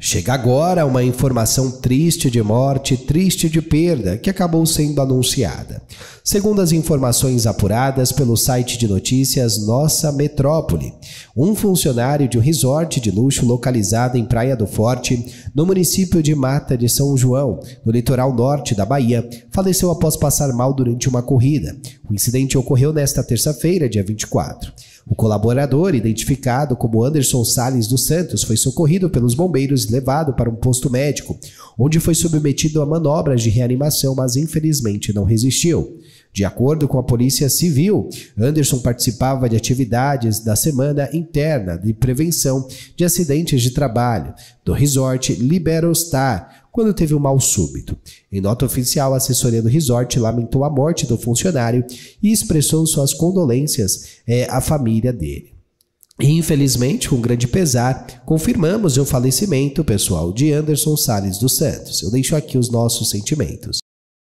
Chega agora uma informação triste de morte, triste de perda, que acabou sendo anunciada. Segundo as informações apuradas pelo site de notícias Nossa Metrópole, um funcionário de um resort de luxo localizado em Praia do Forte, no município de Mata de São João, no litoral norte da Bahia, faleceu após passar mal durante uma corrida. O incidente ocorreu nesta terça-feira, dia 24. O colaborador, identificado como Anderson Sales dos Santos, foi socorrido pelos bombeiros e levado para um posto médico, onde foi submetido a manobras de reanimação, mas infelizmente não resistiu. De acordo com a Polícia Civil, Anderson participava de atividades da Semana Interna de Prevenção de Acidentes de Trabalho do resort Liberostar, quando teve um mal súbito. Em nota oficial, a assessoria do resort lamentou a morte do funcionário e expressou suas condolências é, à família dele. Infelizmente, com grande pesar, confirmamos o falecimento pessoal de Anderson Sales dos Santos. Eu deixo aqui os nossos sentimentos.